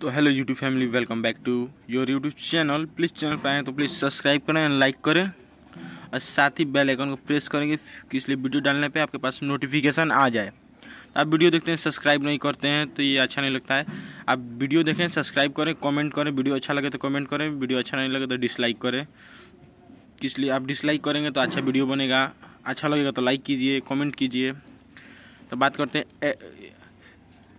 तो hello YouTube family welcome back to your YouTube channel please channel पर आएँ तो प्लीज़ सब्सक्राइब करें एंड लाइक करें और साथ ही बेल आइकन को प्रेस करेंगे कि इसलिए वीडियो डालने पे आपके पास नोटिफिकेशन आ जाए तो आप वीडियो देखते हैं सब्सक्राइब नहीं करते हैं तो ये अच्छा नहीं लगता है आप वीडियो देखें सब्सक्राइब करें कॉमेंट करें वीडियो अच्छा लगे तो कॉमेंट करें वीडियो अच्छा नहीं लगे तो डिसलाइक करें इसलिए आप डिसलाइक करेंगे तो अच्छा वीडियो बनेगा अच्छा लगेगा तो लाइक कीजिए कॉमेंट कीजिए तो बात करते हैं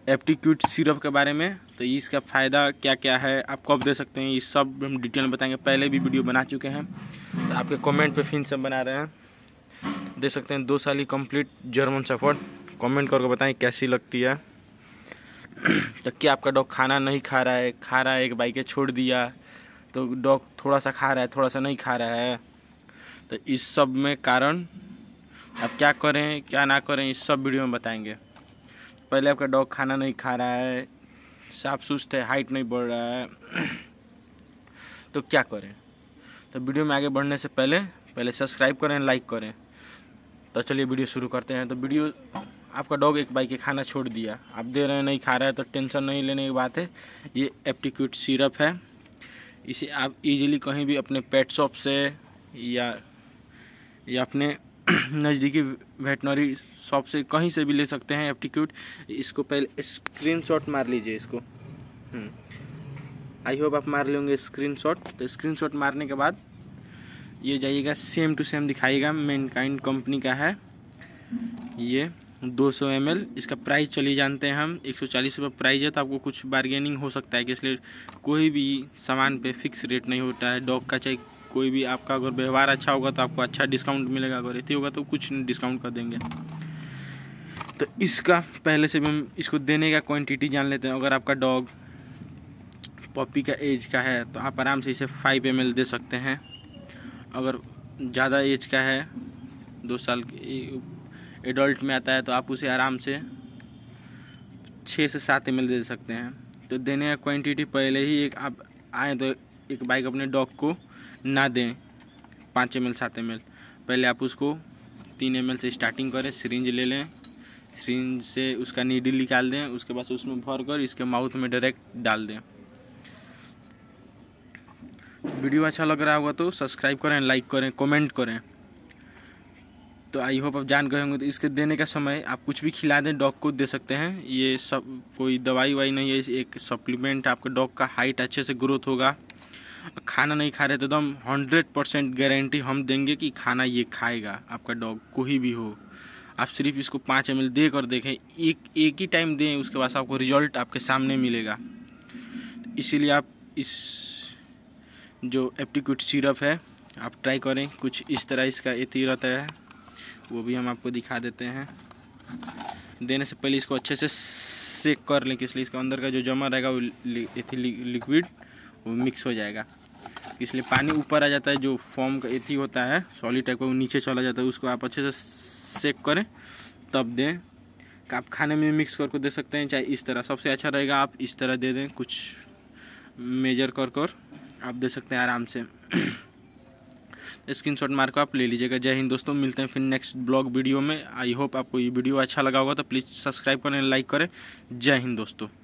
एप्टीक्यूट सिरप के बारे में तो इसका फ़ायदा क्या क्या है आप कब दे सकते हैं ये सब हम डिटेल में बताएंगे पहले भी वीडियो बना चुके हैं तो आपके कमेंट पे फिन सब बना रहे हैं दे सकते हैं दो साल ही कम्प्लीट जर्मन सफ़र कमेंट करके बताएं कैसी लगती है तो क्या आपका डॉग खाना नहीं खा रहा है खा रहा है एक बाइक छोड़ दिया तो डॉग थोड़ा सा खा रहा है थोड़ा सा नहीं खा रहा है तो इस सब में कारण आप क्या करें क्या ना करें इस सब वीडियो में बताएँगे पहले आपका डॉग खाना नहीं खा रहा है साफ सुस्त है हाइट नहीं बढ़ रहा है तो क्या करें तो वीडियो में आगे बढ़ने से पहले पहले सब्सक्राइब करें लाइक करें तो चलिए वीडियो शुरू करते हैं तो वीडियो आपका डॉग एक बाइक के खाना छोड़ दिया आप दे रहे हैं नहीं खा रहा है तो टेंशन नहीं लेने की बात है ये एप्टीक्यूट सिरप है इसे आप इजीली कहीं भी अपने पेट शॉप से या या अपने नज़दीकी वेटनरी शॉप से कहीं से भी ले सकते हैं एप्टीक्यूट इसको पहले स्क्रीनशॉट मार लीजिए इसको आई हम्म। होप आप मार लेंगे स्क्रीनशॉट तो स्क्रीनशॉट मारने के बाद ये जाइएगा सेम टू सेम दिखाएगा मेन काइंड कंपनी का है ये 200 सौ इसका प्राइस चलिए जानते हैं हम 140 रुपये प्राइस है तो आपको कुछ बार्गेनिंग हो सकता है कि इसलिए कोई भी सामान पे फिक्स रेट नहीं होता है डॉग का चाहे कोई भी आपका अगर व्यवहार अच्छा होगा तो आपको अच्छा डिस्काउंट मिलेगा अगर ऐसे होगा तो कुछ डिस्काउंट कर देंगे तो इसका पहले से भी हम इसको देने का क्वान्टिटी जान लेते हैं अगर आपका डॉग पपी का एज का है तो आप आराम से इसे फाइव एम दे सकते हैं अगर ज़्यादा एज का है दो साल के एडल्ट में आता है तो आप उसे आराम से छः से सात एम दे सकते हैं तो देने का क्वांटिटी पहले ही एक आप आए तो एक बाइक अपने डॉग को ना दें पाँच एम एल सात एम एल पहले आप उसको तीन एम एल से स्टार्टिंग करें सिरिंज ले लें सिरिंज से उसका नीडल निकाल दें उसके बाद उसमें भर कर इसके माउथ में डायरेक्ट डाल दें वीडियो अच्छा लग रहा होगा तो सब्सक्राइब करें लाइक करें कमेंट करें तो आई होप आप जान गए होंगे तो इसके देने का समय आप कुछ भी खिला दें डॉग को दे सकते हैं ये सब कोई दवाई वाई नहीं है एक सप्लीमेंट आपके डॉग का हाइट अच्छे से ग्रोथ होगा खाना नहीं खा रहे तो एकदम हंड्रेड परसेंट गारंटी हम देंगे कि खाना ये खाएगा आपका डॉग कोई भी हो आप सिर्फ इसको पाँच एम दे कर देखें एक एक ही टाइम दें उसके बाद आपको रिजल्ट आपके सामने मिलेगा इसीलिए आप इस जो एप्टीक्यूट सिरप है आप ट्राई करें कुछ इस तरह इसका एथी रहता है वो भी हम आपको दिखा देते हैं देने से पहले इसको अच्छे से सेक कर लें इसलिए इसके अंदर का जो जमा रहेगा वो एथी लिक्विड वो मिक्स हो जाएगा इसलिए पानी ऊपर आ जाता है जो फॉर्म का एथी होता है सॉलिड टाइप का वो नीचे चला जाता है उसको आप अच्छे से सेक करें तब दें तो आप खाने में मिक्स करके दे सकते हैं चाहे इस तरह सबसे अच्छा रहेगा आप इस तरह दे दें कुछ मेजर कर कर आप दे सकते हैं आराम से स्क्रीन शॉट मार आप ले लीजिएगा जय हिंद दोस्तों मिलते हैं फिर नेक्स्ट ब्लॉग वीडियो में आई होप आपको ये वीडियो अच्छा लगा होगा तो प्लीज़ सब्सक्राइब करें लाइक करें जय हिंद दोस्तों